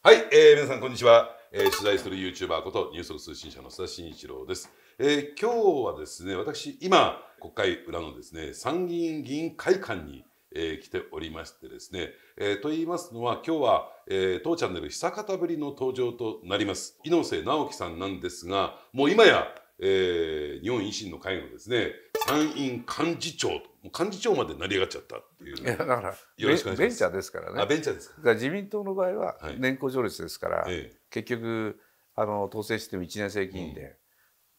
はい、えー、皆さんこんにちは、えー、取材する YouTuber ことニュース通信社の須田慎一郎です、えー、今日はですね私今国会裏のですね参議院議員会館に、えー、来ておりましてですね、えー、と言いますのは今日は、えー、当チャンネル久方ぶりの登場となります猪瀬直樹さんなんですがもう今やえー、日本維新の会のですね参院幹事長幹事長まで成り上がっちゃったっていう、いやだからベンチャーですからねベンチャーですから自民党の場合は年功序列ですから、はい、結局あの当選しても1年生議員で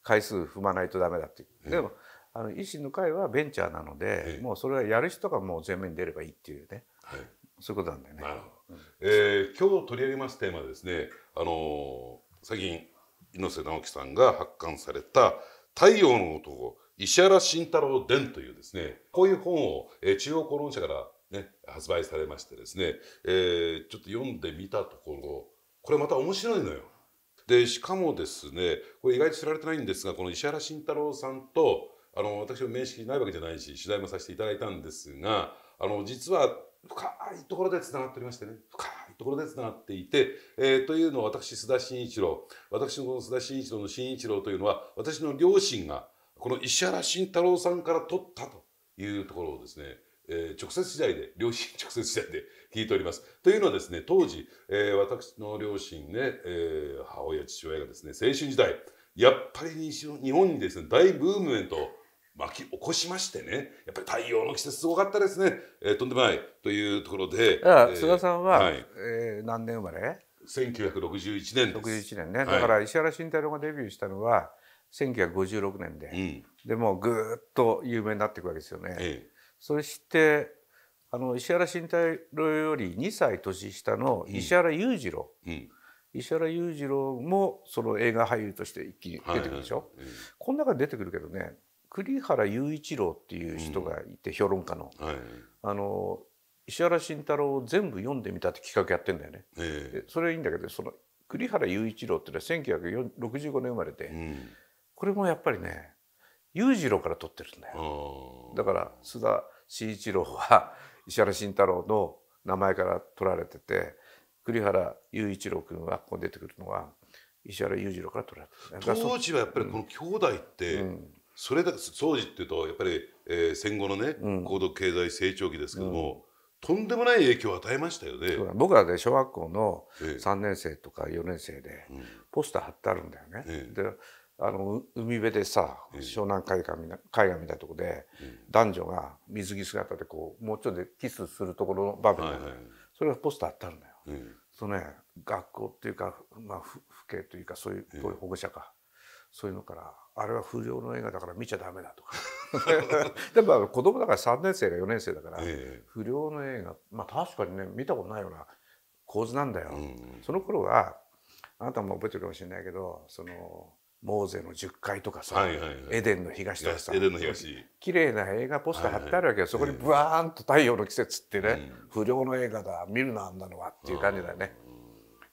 回数踏まないとダメだっていう、うん、でもあの維新の会はベンチャーなので、もうそれはやる人がもう前面に出ればいいっていうね、はい、そういうことなんだよね。うん、えー、今日取り上げますテーマですねあの最近猪瀬直樹さんが発刊された「太陽の男石原慎太郎伝」というですねこういう本を、えー、中央公論社からね、発売されましてですね、えー、ちょっと読んでみたところこれまた面白いのよ。でしかもですねこれ意外と知られてないんですがこの石原慎太郎さんとあの私も面識ないわけじゃないし取材もさせていただいたんですがあの実は深いところでつながっておりましてね深いところでつながっていて、えー、というのは私須田慎一郎私のこの須田慎一郎の慎一郎というのは私の両親がこの石原慎太郎さんから取ったというところをですねえー、直接時代で、両親直接時代で聞いております。というのはですね、当時、えー、私の両親ね、えー、母親、父親がですね、青春時代、やっぱり日本にですね、大ブームへと巻き起こしましてねやっぱり太陽の季節すごかったですね、えー、とんでもないというところで、菅さんは、はい、えー、何年生まれ1961年です61年ね、だから石原慎太郎がデビューしたのは1956年で、うん、でもうぐっと有名になっていくわけですよね。ええ、そしてあの石原慎太郎より2歳年下の石原裕次郎、うんうん、石原裕次郎もその映画俳優として一気に出てくるでしょ、はいはいはい、この中で出てくるけどね栗原雄一郎っていう人がいて、評論家の,、あの石原慎太郎を全部読んでみたって企画やってんだよね。えー、それはいいんだけどその栗原雄一郎っていうのは1965年生まれて、これもやっぱりね裕次郎から取ってるんだよ。だから須田慎一郎は石原慎太郎の名前から取られてて栗原雄一郎君はここに出てくるのは石原裕次郎から取られてる。当時はやっぱりこの兄弟って、うん、それだ当時っていうとやっぱり、えー、戦後のね、うん、高度経済成長期ですけども、うん、とんでもない影響を与えましたよね。僕らで、ね、小学校の3年生とか4年生でポスター貼ってあるんだよね。ええ、であの海辺でさ湘南海岸みた海岸みたいなとこで、男女が水着姿でこうもうちょっとでキスするところの場面、はいはい、それがポスター貼ってあるんだよ。えのね学校っていうか、まあ、府警というかそういう、いう保護者か、そういうのからあれは不良の映画だから見ちゃダメだとか でも子供だから3年生が4年生だから、不良の映画まあ確かにね見たことないような構図なんだよ、うんその頃はあなたも覚えてるかもしれないけどそのモーゼの10階とかさ、はいはいはい、エデンの東とかさエデンの東綺麗な映画ポスター貼ってあるわけよ、はいはい、そこにブワーンと「太陽の季節」ってね、不良の映画だ見るなあんなのはっていう感じだよね、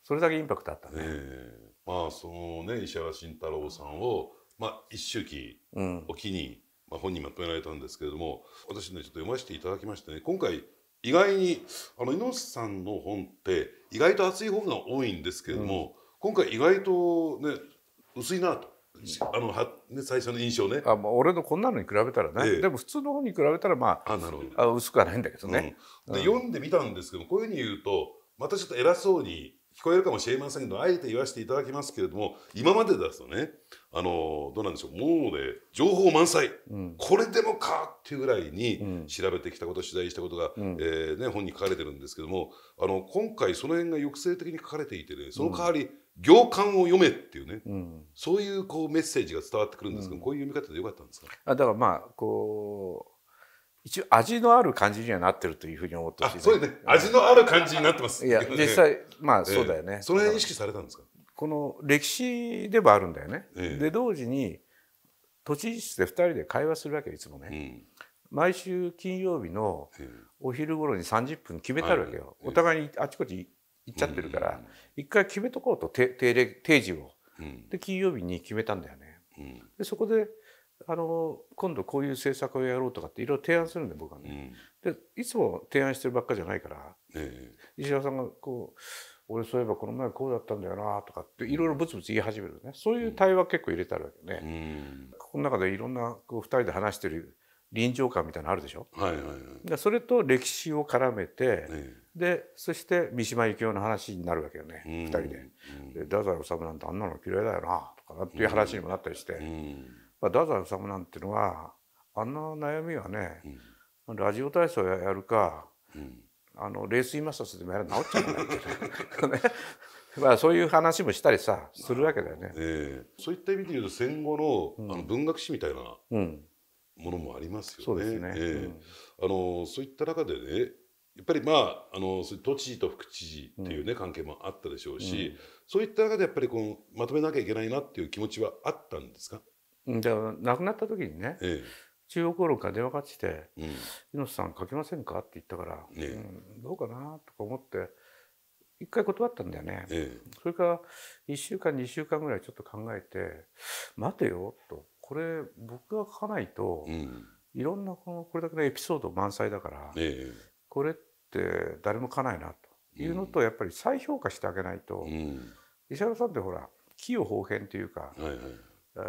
それだけインパクトあったね、えーまあそのね石原慎太郎さんを、まあ、一周期を機に、うん、まあ、本にまとめられたんですけれども私ねちょっと読ませていただきましてね今回意外にあの猪瀬さんの本って意外と厚い本が多いんですけれども、うん、今回意外とね薄いなと。あのはね、最初の印象ねあ、俺のこんなのに比べたらね、ええ、でも普通の本に比べたらまああなるほどあ薄くはないんだけどね、うん、で読んでみたんですけどこういうふうに言うとまたちょっと偉そうに聞こえるかもしれませんけど、あえて言わせていただきますけれども、今までだとね、あの、どうなんでしょう、もうね、情報満載、うん、これでもかっていうぐらいに調べてきたこと、取材したことが、うん、えー、ね、本に書かれてるんですけども、あの、今回その辺が抑制的に書かれていてね、その代わり、行間を読めっていうね、うん、そういうこうメッセージが伝わってくるんですけど、こういう読み方でよかったんですかあだからまあ、こう、一応味のある感じにはなってるというふうに思ってほしい、そうですね味のある感じになってますいや 実際まあそうだよね、その辺意識されたんですかこの歴史でもあるんだよね、で同時に都知事室で2人で会話するわけいつもね、毎週金曜日のお昼頃に30分決めたるわけよ、お互いにあちこち行っちゃってるから、一回決めとこうと定定定時を、で金曜日に決めたんだよね、でそこであの今度こういう政策をやろうとかっていろいろ提案するんで僕はね、うん、でいつも提案してるばっかじゃないから、えー、石田さんがこう「俺そういえばこの前こうだったんだよな」とかっていろいろブツブツ言い始めるねそういう対話結構入れてあるわけね、うん、この中でいろんなこう2人で話してる臨場感みたいなのあるでしょ、はいはいはい、それと歴史を絡めて、えー、でそして三島由紀夫の話になるわけよね、うん、2人で。うん、で太宰治なんてあんなの嫌いだよなとかっていう話にもなったりして。うんまあ、太宰治なんていうのはあんな悩みはね、うん、ラジオ体操やるか、うん、あの冷水摩擦でもやる治っちゃうんだけど、ね、まあそういう話もしたりさするわけだよね、えー、そういった意味で言うと戦後の,、あの文学史みたいなものもありますよね。そうですね、あのそういった中でねやっぱりまああの都知事と副知事っていうね、うん、関係もあったでしょうし、うん、そういった中でやっぱりこのまとめなきゃいけないなっていう気持ちはあったんですかで亡くなった時にね、ええ、中央公論から電話かかってきて「うん、猪瀬さん書けませんか?」って言ったから、うん、どうかなとか思って一回断ったんだよね、え、それから1週間2週間ぐらいちょっと考えて「待てよ」とこれ僕が書かないと、うん、いろんなこのこれだけのエピソード満載だから、これって誰も書かないなというのと、うん、やっぱり再評価してあげないと、石原さんってほら器用方変というか。はいはい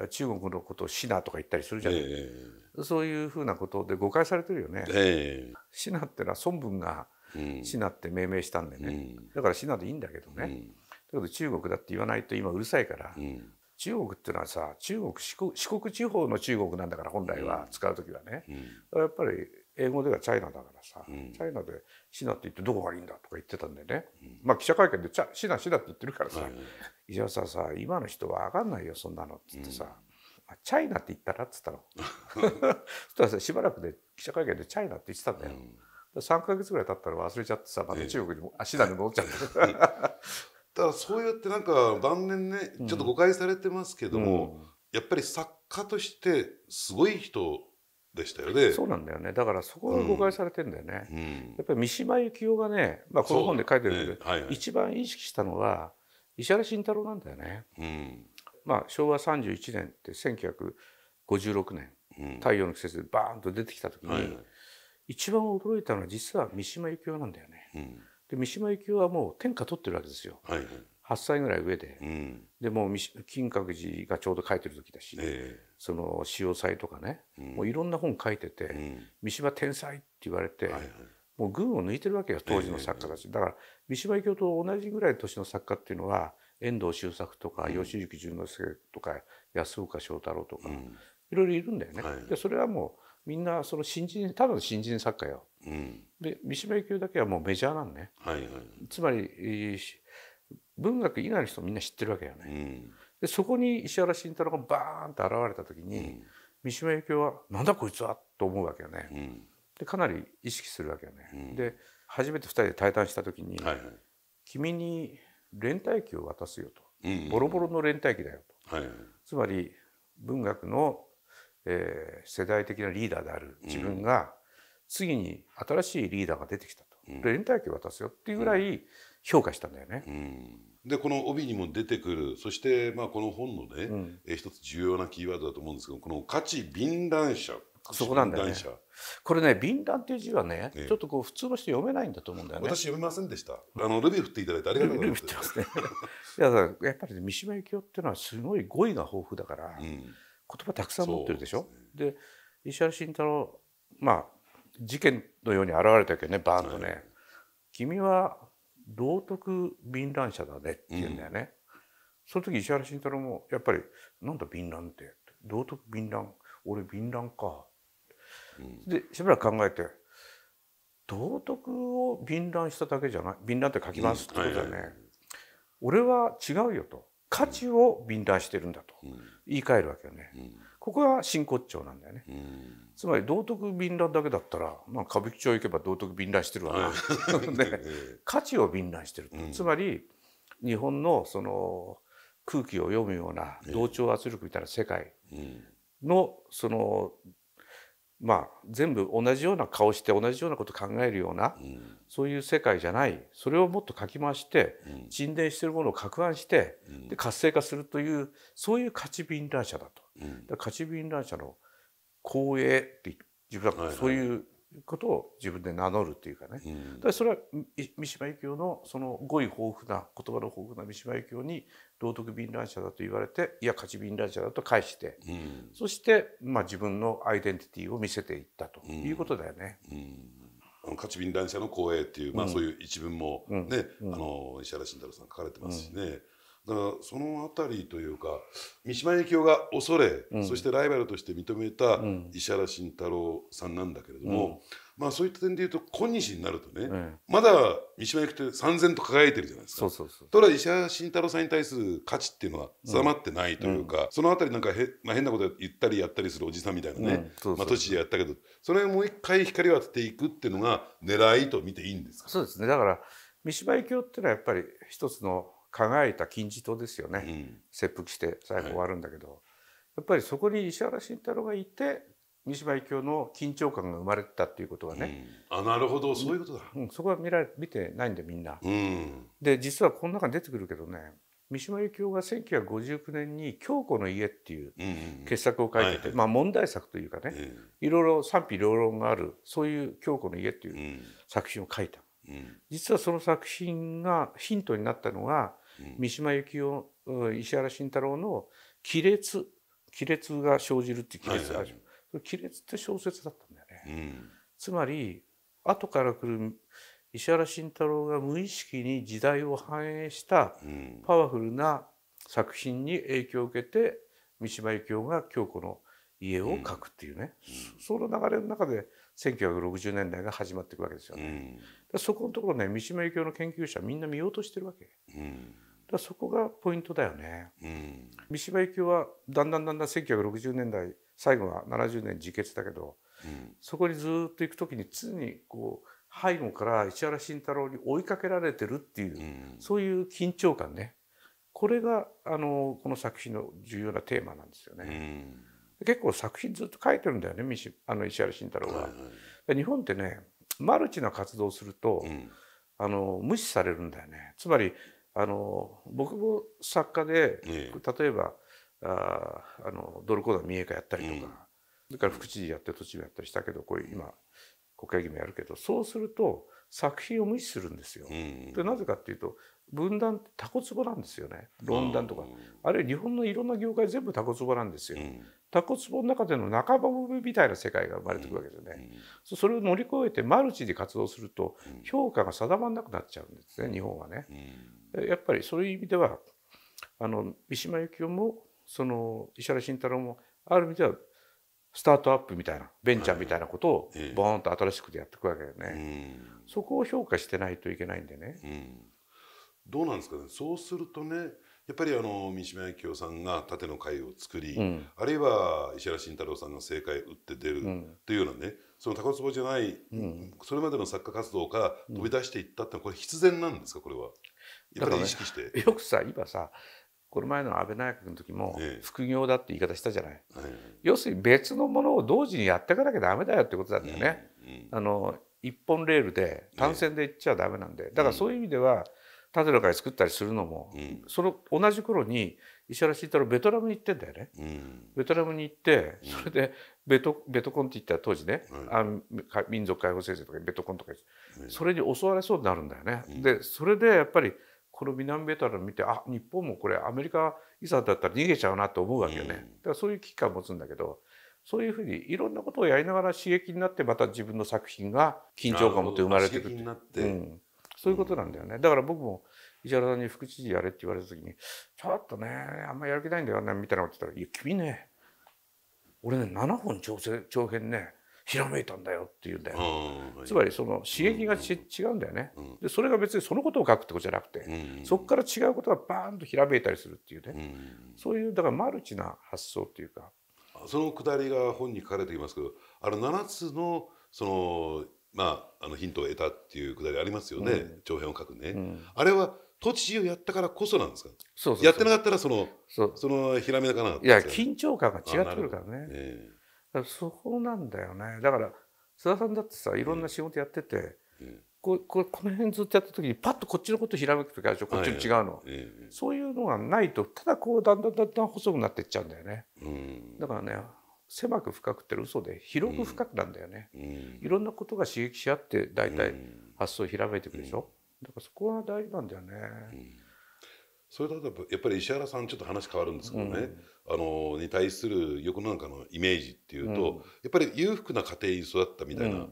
中国のことをシナとか言ったりするじゃない、えー、そういうふうなことで誤解されてるよね。えー、シナってのは孫文がシナって命名したんでね、うん、だからシナでいいんだけどね、うん、だけど中国だって言わないと今うるさいから、うん、中国っていうのはさ中国四国四国地方の中国なんだから本来は使う時はね、やっぱり英語ではチャイナだからさ、チャイナでシナって言ってどこがいいんだとか言ってたんでね、うん、まあ記者会見で「ちゃシナシナ」って言ってるからさ「石、う、さんさ今の人は分かんないよそんなの」っつってさ、うん「チャイナって言ったら?」っつったの そしたらさしばらくで記者会見で「チャイナ」って言ってたんだよ、うん、3か月ぐらい経ったら忘れちゃってさまた中国にも、ええ、あシナに戻っちゃった だそうやってなんか晩年ねちょっと誤解されてますけども、うん、やっぱり作家としてすごい人でしたよね。そうなんだよね。だからそこが誤解されてんだよね。うん、やっぱり三島由紀夫がね、まあこの本で書いてるけど、ねはいはい、一番意識したのは石原慎太郎なんだよね。うん、まあ昭和31年って1956年、うん、太陽の季節でバーンと出てきた時に、はいはい、一番驚いたのは実は三島由紀夫なんだよね。で三島由紀夫はもう天下取ってるわけですよ。はいはい、8歳ぐらい上で、うん、でもう金閣寺がちょうど書いてる時だし、えー、その潮祭とかね、うん、もういろんな本書いてて、うん、三島天才って言われて、はいはい、もう群を抜いてるわけよ当時の作家たち、えー、だから三島由紀夫と同じぐらいの年の作家っていうのは遠藤周作とか吉行淳之介とか安岡正太郎とか、いろいろいるんだよね。はい、でそれはもうみんなその新人ただの新人作家よ。で三島由紀夫だけはもうメジャーなんね。はいはい、つまり文学以外の人みんな知ってるわけよね。うん、でそこに石原慎太郎がバーンと現れた時に、うん、三島由紀夫は「なんだこいつは!」と思うわけよね。うん、でかなり意識するわけよね。で初めて2人で対談した時に、はいはい「君に連帯機を渡すよ」と「ボロボロの連帯機だよ」と。はいはい、つまり文学の、えー、世代的なリーダーである自分が、次に新しいリーダーが出てきたと、連帯機渡すよっていうぐらい、評価したんだよね。うんでこの帯にも出てくるそしてまあこの本のね、うん、え一つ重要なキーワードだと思うんですけどこの価値敏乱者そこなんだよねこれね「敏乱」っていう字はね、ええ、ちょっとこう普通の人読めないんだと思うんだよね私読めませんでしたあのルビー振っていただいてありがとうございますルビー振ってますね いややっぱり、ね、三島由紀夫っていうのはすごい語彙が豊富だから、うん、言葉たくさん持ってるでしょで,、ね、で石原慎太郎まあ事件のように現れたけどねバーンとね、はい、君は道徳敏乱者だねって言うんだよね。うん、その時石原慎太郎もやっぱり「なんだ敏乱って」道徳敏乱俺敏乱か」うん、でしばらく考えて「道徳を敏乱しただけじゃない敏乱って書きます」ってことだよね、うんはいはい。俺は違うよと価値を敏乱してるんだと言い換えるわけよね。うんここが真骨頂なんだよね。つまり道徳便乱だけだったら、まあ、歌舞伎町行けば道徳便乱してるわな、ね、で価値を便乱してる、つまり日本のその空気を読むような同調圧力みたいな世界のそのまあ全部同じような顔して同じようなこと考えるような、そういう世界じゃないそれをもっとかき回して沈殿してるものを攪拌して、で活性化するというそういう価値便乱者だと。勝ち便乱者の光栄って自分はそういうことを自分で名乗るっていうかね、うん、それは三島由紀夫のその語彙豊富な言葉の豊富な三島由紀夫に道徳便乱者だと言われていや勝ち便乱者だと返して、うん、そしてまあ自分のアイデンティティを見せていったということだよね。うんうん、勝ち乱者の光栄っていう、まあ、そういう一文もね、あの石原慎太郎さん書かれてますしね。だからその辺りというか三島由紀夫が恐れ、うん、そしてライバルとして認めた石原慎太郎さんなんだけれども、うん、まあそういった点でいうと今日になるとね、うん、まだ三島由紀夫って三千と輝いてるじゃないですかただ石原慎太郎さんに対する価値っていうのは定まってないというか、その辺りなんかへ、まあ、変なこと言ったりやったりするおじさんみたいなね都知でやったけどそれをもう一回光を当てていくっていうのが狙いと見ていいんですかそうですねだから三島由紀夫っていうのはやっぱり一つの輝いた金字塔ですよね、うん、切腹して最後終わるんだけど、はい、やっぱりそこに石原慎太郎がいて三島由紀夫の緊張感が生まれたっていうことはね、うん、あなるほどそういうことだ、うん、そこは見られ見てないんでみんな、うん、で実はこの中に出てくるけどね三島由紀夫が1959年に「京子の家」っていう傑作を書いてて、まあ、問題作というかね、いろいろ賛否両論があるそういう「京子の家」っていう作品を書いた。実はその作品がヒントになったのが、三島由紀夫石原慎太郎の「亀裂」亀裂が生じるっていう亀裂がある、はいはい、亀裂って小説だったんだよね。つまり後から来る石原慎太郎が無意識に時代を反映したパワフルな作品に影響を受けて三島由紀夫が京子の家を描くっていうね、うん、その流れの中で1960年代が始まっていくわけですよね。うん、そこのところね三島由紀夫の研究者みんな見ようとしてるわけ。うん、だそこがポイントだよね。うん、三島由紀夫はだんだんだんだん1960年代最後は70年自決だけど、うん、そこにずっと行くときに常にこう背後から石原慎太郎に追いかけられてるっていう、うん、そういう緊張感ねこれがあのこの作品の重要なテーマなんですよね。うん結構作品ずっと書いてるんだよねあの石原慎太郎は、日本ってねマルチな活動をすると、うん、あの無視されるんだよねつまりあの僕も作家で、例えばああのドルコーダー三重家やったりとか、うん、それから副知事やって都知事やったりしたけどこういう今国会議員もやるけどそうすると作品を無視するんですよ。うん、でなぜかっていうと分断タコツボなんですよね論壇とか、あるいは日本のいろんな業界全部タコツボなんですよ。タコツボの中での仲間みたいな世界が生まれてくるわけですよね、うん、それを乗り越えてマルチで活動すると評価が定まらなくなっちゃうんですね、日本はね、やっぱりそういう意味ではあの三島由紀夫もその石原慎太郎もある意味ではスタートアップみたいなベンチャーみたいなことをボーンと新しくやっていくわけだよね、そこを評価してないといけないんでね、うん、どうなんですかねそうするとねやっぱりあの三島由紀夫さんが縦の会を作り、うん、あるいは石原慎太郎さんが正解打って出るというようなね、その高壺じゃない、うん、それまでの作家活動から飛び出していったってのはこれ必然なんですかこれは。やっぱり意識して。ね、よくさ今さこの前の安倍内閣の時も副業だって言い方したじゃない、ええ、要するに別のものを同時にやっていかなきゃだめだよってことなんだよね、うんうん、あの一本レールで単線でいっちゃだめなんで、だからそういう意味では建てる会作ったりするのも、うん、その同じ頃に石原慎太郎ベトナムに行ってんだよね、うん、ベトナムに行ってそれでベトベトコンって言ったら当時ね、あ民族解放戦線とかベトコンとか、それに襲われそうになるんだよね。でそれでやっぱりこの南ベトナム見てあ日本もこれアメリカいざだったら逃げちゃうなと思うわけよね、だからそういう危機感を持つんだけどそういうふうにいろんなことをやりながら刺激になってまた自分の作品が緊張感を持って生まれてくるって。そういうことなんだよね、だから僕も石原さんに副知事やれって言われた時にちょっとねあんまりやる気ないんだよねみたいなこと言ったら「いや君ね俺ね7本長長編ねひらめいたんだよって言うんだよ、つまりその刺激がち、うん、違うんだよね、うん、でそれが別にそのことを書くってことじゃなくて、うん、そこから違うことがバーンとひらめいたりするっていうね、そういうだからマルチな発想っていうかそのくだりが本に書かれていますけどあの7つのそのまあ、あのヒントを得たっていうくだりありますよね、うん、長編を書くね、うん、あれは都知事をやったからこそなんですかそそううやってなかったらそのそそのひらめかなかいや緊張感が違ってくるからね、えー、そうなんだよねだから須田さんだってさいろんな仕事やってて、うん、こここの辺ずっとやった時にパッとこっちのことひらめく時あるでしょこっちの違うの、はいえー、そういうのがないとただこうだんだんだんだん細くなっていっちゃうんだよね、うん、だからね狭く深くって嘘で広く深くなんだよね、うん、いろんなことが刺激し合って大体発想をひらめいていくでしょ、うん、だからそこは大事なんだよね、うん、それだとやっぱり石原さんちょっと話変わるんですけどね、あのに対する横のかのイメージっていうと、うん、やっぱり裕福な家庭に育ったみたいな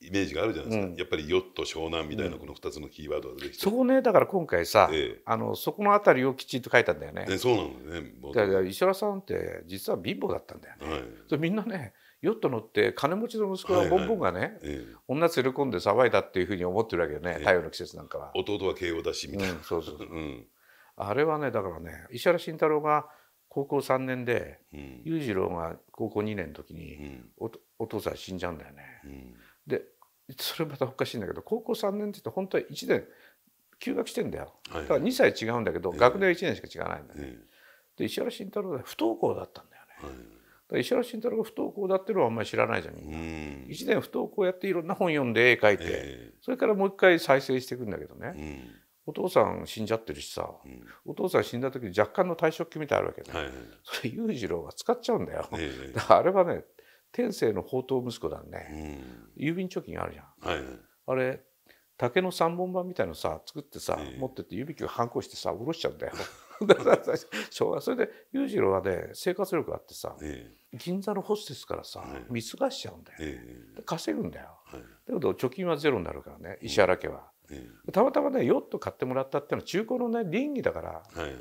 イメージがあるじゃないですか、うん、やっぱりヨット湘南みたいなこの2つのキーワードが出てきて、うん、そこねだから今回さ、ええ、あのそこの辺りをきちんと書いたんだよね、ね、そうなんねだから石原さんって実は貧乏だったんだよね、はい、そみんなねヨット乗って金持ちの息子がボンボンがね、はいはいええ、女連れ込んで騒いだっていうふうに思ってるわけよね、え、太陽の季節なんかは弟は慶応だしみたいな、そうそうそう、あれはねだからね石原慎太郎が「高校3年で裕次郎が高校2年の時にお、お父さん死んじゃうんだよね。でそれまたおかしいんだけど高校3年って言って本当は1年休学してんだよ、はい、だから2歳違うんだけど、学年は1年しか違わないんだよ、ね、で石原慎太郎は不登校だったんだよね、はい、石原慎太郎が不登校だっていうのはあんまり知らないじゃんみんな、うん、1年不登校やっていろんな本読んで絵描いて、えー、それからもう一回再生していくんだけどね、うんお父さん死んじゃってるしさ、うん、お父さん死んだ時に若干の退職金みたいあるわけね、はいはい、それ裕次郎が使っちゃうんだよ、えだからあれはね天性の宝刀息子だね、うん、郵便貯金あるじゃん、はいはい、あれ竹の三本板みたいのさ作ってさ、え、持ってって指揮が反抗してさ下ろしちゃうんだよだからそれで裕次郎はね生活力があってさ、銀座のホステスからさ、貢が、見過しちゃうんだよ、稼ぐんだよ、はい、だけど貯金はゼロになるからね石原家は。ええ、たまたまねヨット買ってもらったっていうのは中古のね倫理だから、はい、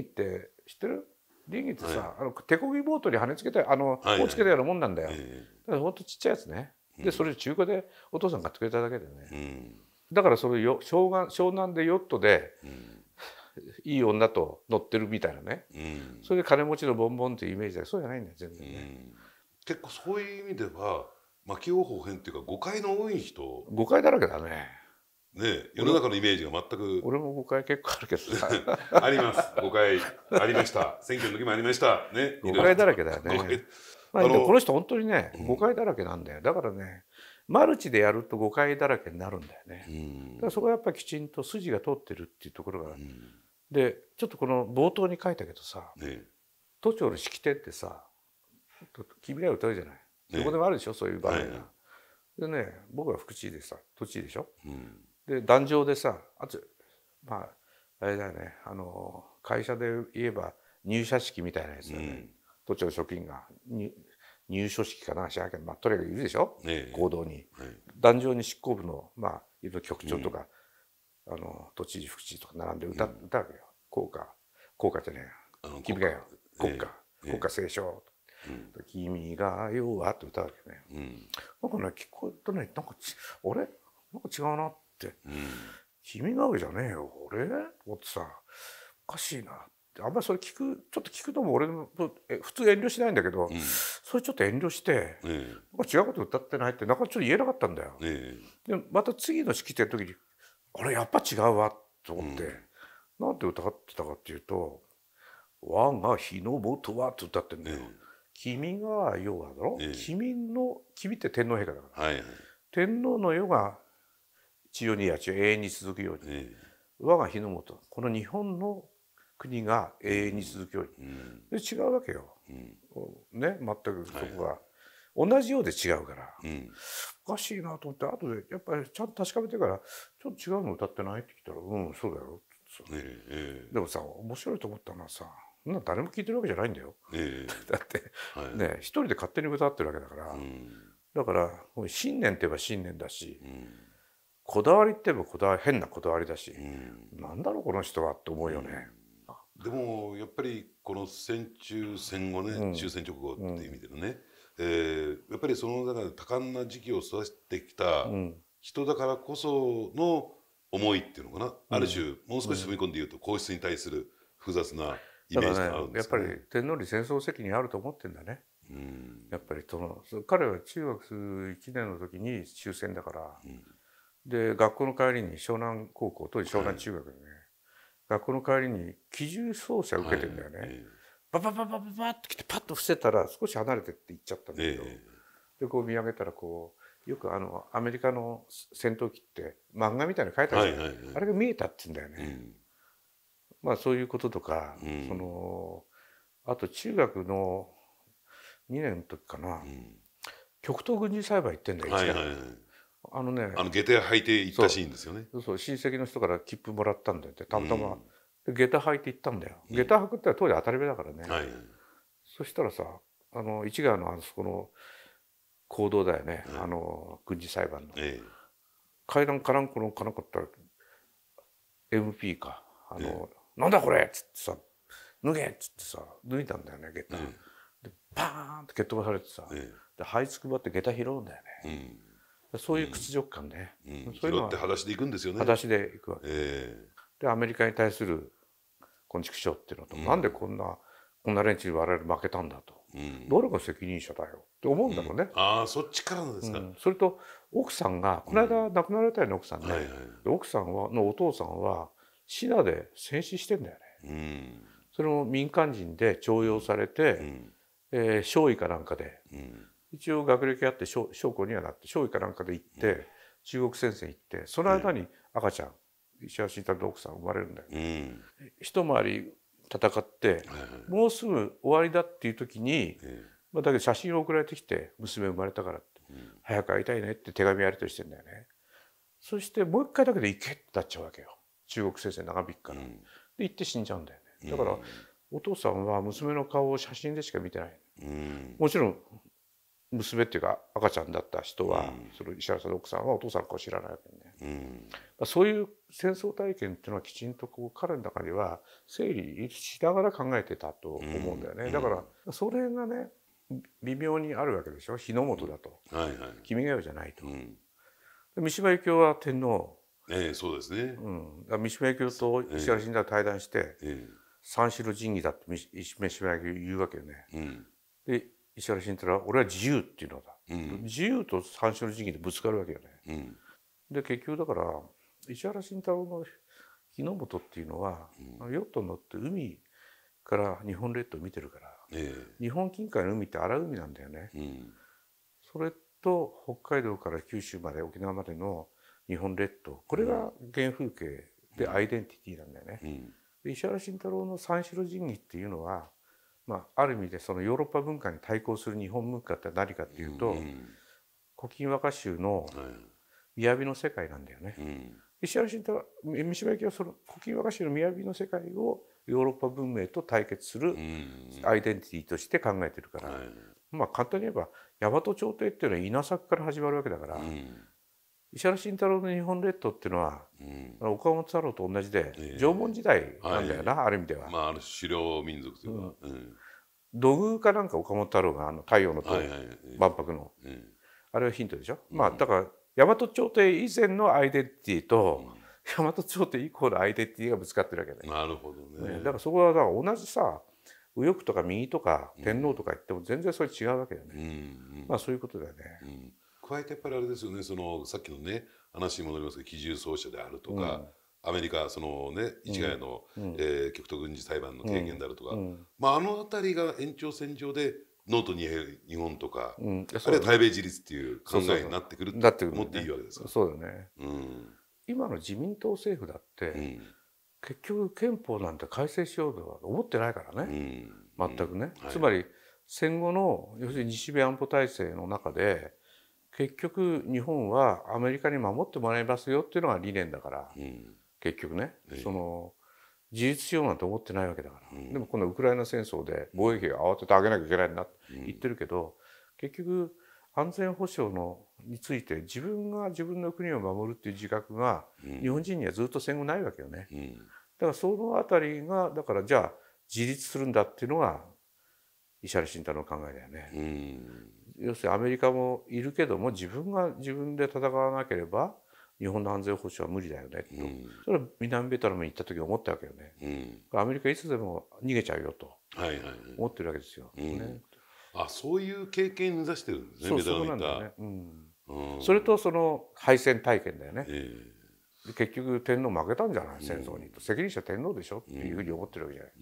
って知ってる倫理ってさ、はい、あの手こぎボートに跳ねつけてあの、はいはい、つけたようなもんなんだよ、ええ、だからほんとちっちゃいやつねでそれ中古でお父さん買ってくれただけでね、うん、だからそれよ湘南湘南でヨットで、うん、いい女と乗ってるみたいなね、うん、それで金持ちのボンボンっていうイメージだそうじゃないんだよ全然ね、結構そういう意味ではき方法編っていうか誤解の多い人誤解だらけだねね世の中のイメージが全く俺も誤解結構あるけど あります誤解ありました選挙の時もありましたね誤解だらけだよね、まあ、あのこの人本当にね誤解だらけなんだよ、だからねマルチでやると誤解だらけになるんだよね、うん、だからそこはやっぱりきちんと筋が通ってるっていうところが、うん、でちょっとこの冒頭に書いたけどさ、ね、都庁の式典ってさ「君が歌うじゃない、そどこでもあるでしょそういう場面が、はい、でね僕は福知でさ都知でしょ、うんで壇上でさあとまああれだよねあの会社で言えば入社式みたいなやつだね、うん、都庁職員が入所式かなしらなけど、まあ、とずいるでしょ、え行動に、壇上に執行部の、まあ、いろ局長とか、うん、あの都知事副知事とか並んで歌,、うん、歌うわけよ校歌校歌じゃねえよ君がよ国歌、国歌斉唱、うん、君がよわって歌うわけね、うん、なんかね聞こえとねなんかあれなんか違うなって、うん、君なわけじゃねえよ俺と思ってさおかしいなってあんまりそれ聞くちょっと聞くのも俺も普通遠慮しないんだけど、うん、それちょっと遠慮して、えー、違うこと歌ってないってなかなかちょっと言えなかったんだよ。えー、でまた次の式典の時にあれやっぱ違うわと思って、うん、なんて歌ってたかっていうと「我が日の元は」って歌ってんだよ。えー君がヨはだろ、ええ、君の君って天皇陛下だから、はいはい、天皇の世が地上に野地永遠に続くように、我が日の本この日本の国が永遠に続くように、うん、で違うわけよ、うん、ね、全くそこが、はい、同じようで違うから、うん、おかしいなと思って後でやっぱりちゃんと確かめてからちょっと違うの歌ってないって来たら「うんそうだよ」って、えええ、でもさ面白いと思ったのはさな誰も聞いてるわけじゃないんだよ、だって、はい、ね一人で勝手に歌ってるわけだから、だから信念っていえば信念だし。こだわりって言えばこだわり変なこだわりだし、うん、なんだろうこの人はって思うよね。でもやっぱりこの戦中戦後ね、うん、終戦直後っていう意味でのね、うん、えー、やっぱりその中で多感な時期を育ててきた人だからこその思いっていうのかな、うん、ある種もう少し踏み込んで言うと皇室に対する複雑なイメージがあるんですか、ね,、ねやっぱり天皇に戦争責任あると思ってんだね。うん、やっぱりその彼は中学1年の時に終戦だから、うんで学校の帰りに湘南高校当時湘南中学でね、はい、学校の帰りに機銃操作を受けてんだよね、はい、ババババババッ来てパッと伏せたら少し離れてって行っちゃったんだけど、えー、でこう見上げたらこうよくあのアメリカの戦闘機って漫画みたいに書いてあるじゃん、はい、あれが見えたって言うんだよね、うん、まあそういうこととか、うん、そのあと中学の2年の時かな、うん、極東軍事裁判行ってんだよ一年、はいはいはいあのねあの下手履いて行ったシーンですよねそうそう親戚の人から切符もらったんだよってたまたま、うん、下駄履いて行ったんだよ下駄履くって当時当たり前だからね、そしたらさあの市川のあそこの行動だよね、あの軍事裁判の、ええ、階段からんころかなかったら MP かあの、ええ、なんだこれ!」っつってさ「脱げ!」っつってさ脱いだんだよね下駄、ええ、でパーンって蹴っ飛ばされてさ、ええ、で這いつくばって下駄拾うんだよね、うんそういう屈辱感ね、うんうん、そういうのは裸足でいくんですよね裸足でくわけ、えー、でアメリカに対するこんちくしょうっていうのと、うん、なんでこんなこんな連中に我々負けたんだと、うん、が責任者だよって思うんだろうね、うん、ああそっちからのですか、うん、それと奥さんがこの間亡くなられたような奥さんね、はいはい、奥さんはのお父さんはシナで戦死してんだよね、それも民間人で徴用されて、うん、えー、少尉かなんかで、一応学歴あって将校にはなって将尉かなんかで行って中国戦線行ってその間に赤ちゃん、石橋慎太郎の奥さん生まれるんだよ、うん、一回り戦って、もうすぐ終わりだっていう時に、まあ、だけど写真を送られてきて娘生まれたからって、早く会いたいねって手紙やり取りしてんだよねそしてもう一回だけで行けってなっちゃうわけよ中国先生長引くから、で行って死んじゃうんだよねだから、お父さんは娘の顔を写真でしか見てない、もちろん娘っていうか赤ちゃんだった人は、うん、その石原さんの奥さんはお父さんか顔知らないわけね、うん、そういう戦争体験っていうのはきちんとこう彼の中では整理しながら考えてたと思うんだよね、うん、だからそれがね微妙にあるわけでしょ日の本だと、はいはい、君が代じゃないと、三島由紀夫は天皇ええそうですね、うん、三島由紀夫と石原慎太郎対談して、ええ、三種の神器だって三島由紀夫言うわけよね、で石原慎太郎は俺は自由っていうのだ、うん、自由と三種の神器でぶつかるわけよね。うん、で結局だから石原慎太郎の日の本っていうのは、うん、ヨットに乗って海から日本列島を見てるから、えー、日本近海の海って荒海なんだよね。それと北海道から九州まで沖縄までの日本列島これが原風景でアイデンティティなんだよね。石原慎太郎の三種の神器っていうのはまあ、ある意味でそのヨーロッパ文化に対抗する日本文化って何かっていうと、うん、古今和歌集の雅の世界なんだよね。うん、石原慎太郎三島由紀夫はその古今和歌集の雅の世界をヨーロッパ文明と対決するアイデンティティとして考えてるから、うん、まあ簡単に言えば大和朝廷っていうのは稲作から始まるわけだから、石原慎太郎の日本列島っていうのは、うん、岡本太郎と同じで、えー、縄文時代なんだよな、はい、ある意味では。まあ、ある狩猟民族というか、うんうん、土偶かなんか岡本太郎があの太陽の塔、はいはい、万博の、あれはヒントでしょ、まあだから大和朝廷以前のアイデンティティと、大和朝廷以降のアイデンティティがぶつかってるわけだ、なるほどね、ね、だからそこはだから同じさ右翼とか右とか天皇とか言っても全然それ違うわけだよね、まあそういうことだよね。加えてやっぱりあれですよねそのさっきのね話に戻りますけど機銃奏者であるとか、うん、アメリカそのね市ヶ谷の、うん、えー、極東軍事裁判の経験であるとか、うん、まあ、あの辺りが延長線上でノート日本とか、うん、あるいは対米自立っていう考えになってくるって思っていいわけですから。うん、今の自民党政府だって、結局憲法なんて改正しようとは思ってないからね、全くね、はい、つまり戦後の要するに日米安保体制の中で結局日本はアメリカに守ってもらいますよっていうのが理念だから、うん、結局ね、えー、その事実うなんて思ってないわけだから、うん、でもこのウクライナ戦争で防衛費が慌てて上げなきゃいけないなって言ってるけど、うん、結局安全保障のについて自分が自分の国を守るっていう自覚が日本人にはずっと戦後ないわけよね。だからそのあたりがだからじゃあ自立するんだっていうのが石原慎太郎の考えだよね。要するにアメリカもいるけども自分が自分で戦わなければ日本の安全保障は無理だよねと、うん、それは南ベトナムに行った時思ったわけよね、うん、アメリカいつでも逃げちゃうよと思ってるわけですよ、はいはいはい、ね、あそういう経験目指してるんですねベトナム行そうそうね、うん、それとその敗戦体験だよね、えー、結局天皇負けたんじゃない戦争に、責任者天皇でしょっていうふうに思ってるわけじゃない、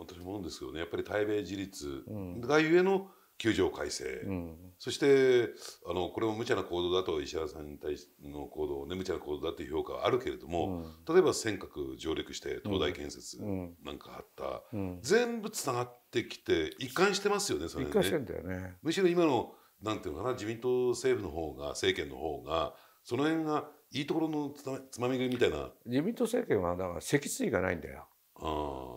私も思うんですけどねやっぱり対米自立がゆえの9条改正、うん、そしてあのこれも無茶な行動だと石原さんに対しての行動ね無茶な行動だという評価はあるけれども、うん、例えば尖閣上陸して東大建設なんかあった、うん、全部つながってきて一貫してますよねそれねねむしろ今のなんていうのかな自民党政府の方が政権の方がその辺がいいところのつまみ食いみたいな自民党政権はだから脊椎がないんだよ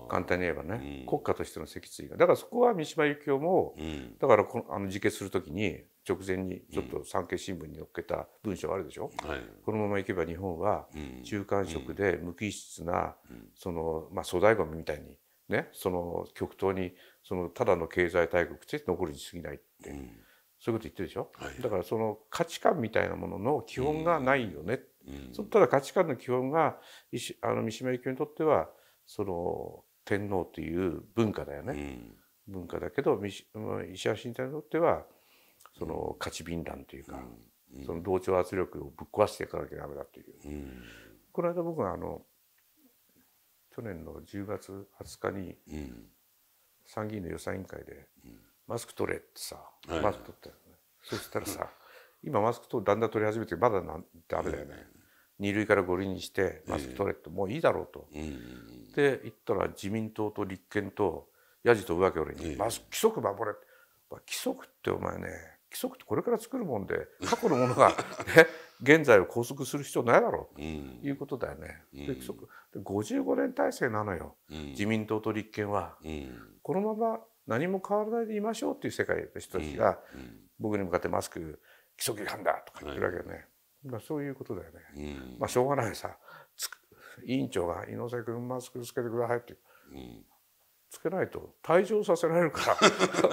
簡単に言えばね、国家としての脊椎がだからそこは三島由紀夫も、だからこのあの自決する時に直前にちょっと産経新聞に載っけた文章があるでしょ、うこのままいけば日本は中間色で無機質な、そのまあ、粗大ごみみたいに、ね、その極東にそのただの経済大国として残りに過ぎないって、うん、そういうこと言ってるでしょ、はい、だからその価値観みたいなものの基本がないよね、うん、ただ価値観の基本があの三島由紀夫にとってはその天皇という文化だよね、うん、文化だけど石橋新太にとってはその勝ち便乱というか、うん、その同調圧力をぶっ壊していかなきゃダメだという、うん、この間僕はあの去年の10月20日に参議院の予算委員会で「マスク取れ」ってさ、マスク取ったよね、はい、そしたらさ今マスクとだんだん取り始めてまだなんダメだよね、二類から五類にしてマスク取れってもういいだろうと。で言ったら自民党と立憲とやじと上家俺に「マスク規則守れ」規則ってお前ね規則ってこれから作るもんで過去のものが、現在を拘束する必要ないだろうということだよね。で規則で55年体制なのよ、自民党と立憲は。このまま何も変わらないでいましょうっていう世界の人たちが僕に向かってマスク規則違反だとか言ってるわけよね。まあ、そういうことだよね。うん、まあしょうがないさ委員長が「猪瀬君マスクつけてください」って、うん、つけないと退場させられるか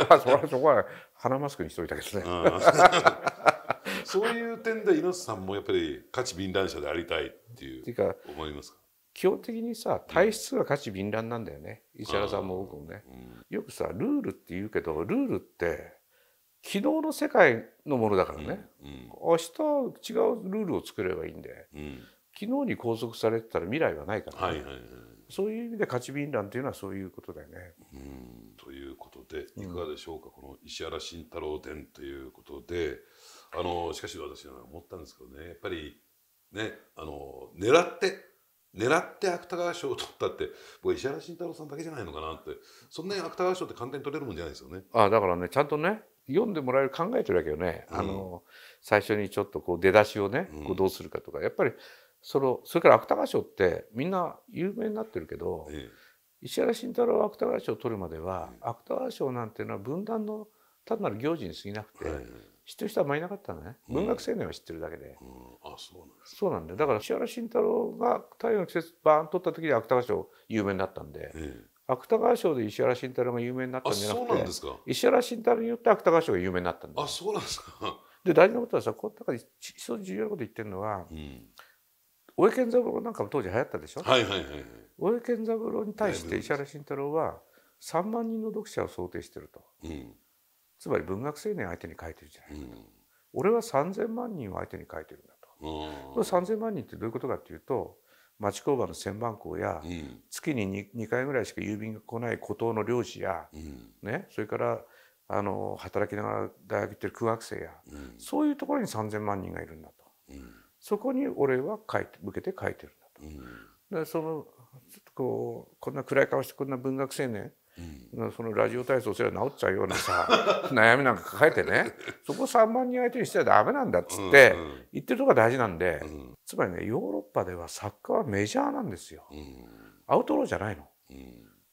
ら それはしょうがない鼻マスクにしといたけどね。そういう点で猪瀬さんもやっぱり価値敏乱者でありたいっていうか思いますか基本的にさ体質が価値敏乱なんだよね、うん、石原さんも僕もね、よくさルールって言うけどルールって昨日の世界のものだからね、うんうん、明日違うルールを作ればいいんで、うん、昨日に拘束されてたら未来はないから、ねはいはいはい、そういう意味で勝ち敏乱というのはそういうことだよね。うんということでいかがでしょうか、この石原慎太郎伝ということであのしかし私は思ったんですけどねやっぱりねあの狙って狙って芥川賞を取ったって僕石原慎太郎さんだけじゃないのかなってそんなに芥川賞って簡単に取れるもんじゃないですよね。あだからねちゃんとね、読んでもらえる考えてるわけよね、あの最初にちょっとこう出だしをね、こうどうするかとかやっぱりそのそれから芥川賞ってみんな有名になってるけど、石原慎太郎は芥川賞を取るまでは、芥川賞なんていうのは分断の単なる行事に過ぎなくて、知ってる人はあまりいなかったのね、文学青年は知ってるだけで、あそうなんそうなんだだから石原慎太郎が「太陽の季節」バーン取った時に芥川賞有名になったんで、芥川賞で石原慎太郎が有名になったんじゃなくて石原慎太郎によって芥川賞が有名になったんだあそうなんですか で大事なことはさこの中で一つ重要なこと言ってるのは、うん、大江健三郎なんかも当時流行ったでしょ、はいはいはい、大江健三郎に対して石原慎太郎は3万人の読者を想定してると、うん、つまり文学青年相手に書いてるじゃないかうん、俺は3,000万人を相手に書いてるんだと、うん、3,000万人ってどういうことかっていうと町工場の千番港や、うん、月に 2, 2, 回ぐらいしか郵便が来ない孤島の漁師や、うん、ね、それからあの働きながら大学行ってる空学生や、うん、そういうところに3,000万人がいるんだと、そこに俺は書いて向けて書いてるんだと。でそのこうこんな暗い顔してこんな文学青年うん、そのラジオ体操すれば治っちゃうようなさ 悩みなんか抱えてねそこ3万人相手にしちゃダメなんだっつって言ってるとこが大事なんで、うん、つまりねヨーロッパではサッカーはメジャーなんですよ、うん、アウトローじゃないの。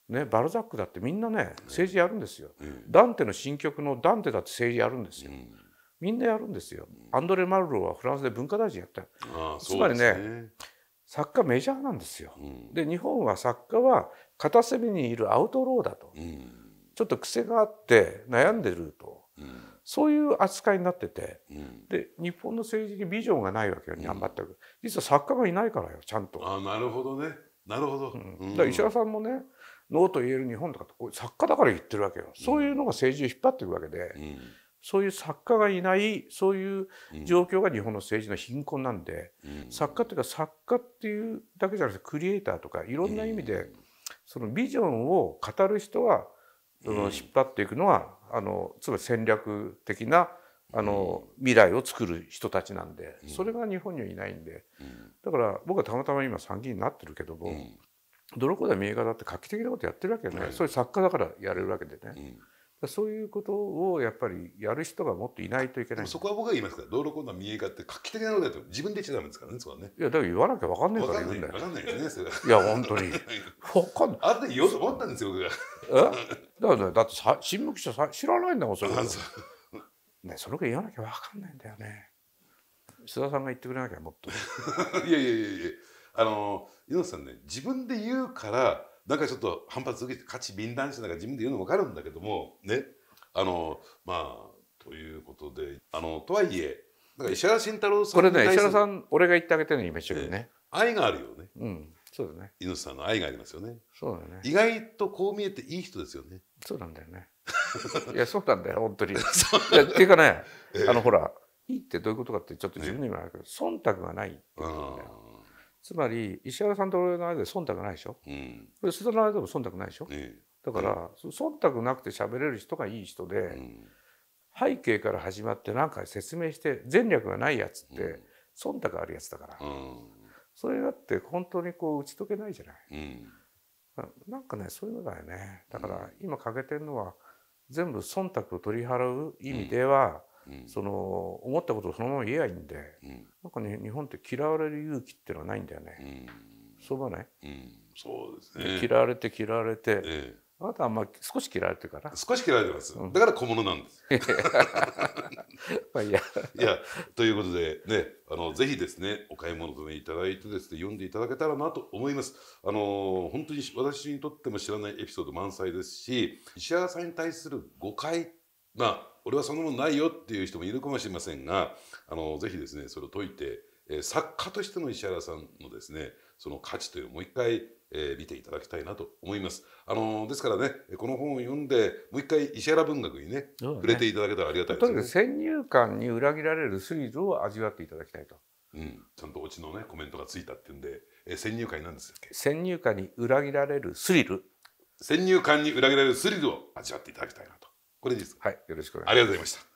ね、バルザックだってみんなね政治やるんですよ、ダンテの新曲のダンテだって政治やるんですよ、みんなやるんですよ、アンドレ・マルローはフランスで文化大臣やったつまりね作家メジャーなんですよ。で日本は作家は片隅にいるアウトローだと、うん、ちょっと癖があって悩んでると、うん、そういう扱いになってて、うん、で日本の政治にビジョンがないわけよ頑張って実は作家がいないからよちゃんと。あなるほどねなるほど、だから石原さんもねノーと言える日本とかってこう作家だから言ってるわけよ、そういうのが政治を引っ張っていくわけで、そういう作家がいないそういう状況が日本の政治の貧困なんで、作家っていうか作家っていうだけじゃなくてクリエイターとかいろんな意味で、うんそのビジョンを語る人はその引っ張っていくのは、あのつまり戦略的なあの未来を作る人たちなんで、それが日本にはいないんで、だから僕はたまたま今参議院になってるけども、うん、泥子だ見え方って画期的なことやってるわけよね、そうい作家だからやれるわけでね。そういうことをやっぱりやる人がもっといないといけないそこは僕が言いますから道路交通の民営化って画期的なのだと自分で言っちゃダメですからねそれはねいやだから言わなきゃ分かんないから言うんだよ分かんないですねそれいや本当に分かんない あって言おうと思ったんですよ僕がえだから、ね、だってさ新聞記者さ知らないんだもんそれねそれが言わなきゃ分かんないんだよね須田さんが言ってくれなきゃもっと いやいやいやいやあの猪瀬さんね自分で言うからなんかちょっと反発受けて価値敏感してなんか自分で言うの分かるんだけどもねあのまあということであのとはいえなんか石原慎太郎さんこれね石原さん俺が言ってあげてるの今一生懸ね、愛があるよね、うん、そうだね猪さんの愛がありますよねそうだね意外とこう見えていい人ですよねそうなんだよね いやそうなんだよ本当に いやっていうかね、ええ、あのほらいいってどういうことかってちょっと自分でもあるけど、ね、忖度がないっていうんだよつまり石原さんと俺の間で忖度ないでしょ、うん、須田の間でも忖度ないでしょ、えだから、う忖度なくて喋れる人がいい人で、うん、背景から始まって何か説明して前略がないやつって、うん、忖度あるやつだから、うん、それだって本当にこう打ち解けないじゃない、うん、なんかねそういうのだよねだから今欠けてるのは全部忖度を取り払う意味では、その思ったことをそのまま言えばいいんで、なんかね日本って嫌われる勇気っていうのはないんだよね、そうばね、そうですね嫌われて嫌われて、ええあなたはまあ少し嫌われてるから。少し嫌われてます。だから小物なんです。まあいや。いやということでね、あのぜひですねお買い物止ねいただいてですね読んでいただけたらなと思います。あの本当に私にとっても知らないエピソード満載ですし、石原さんに対する誤解まあ俺はそんなものないよっていう人もいるかもしれませんがあのぜひですねそれを解いて、え作家としての石原さんのですねその価値というのをもう一回、え見ていただきたいなと思います。あのですからねこの本を読んでもう一回石原文学にね、ね、触れていただけたらありがたいです、ね、とにかく先入観に裏切られるスリルを味わっていただきたいと。うん、ちゃんとオチのねコメントがついたっていうんで、え先入観なんですよ先入観に裏切られるスリル先入観に裏切られるスリルを味わっていただきたいなと。これですはいよろしくお願いしますありがとうございました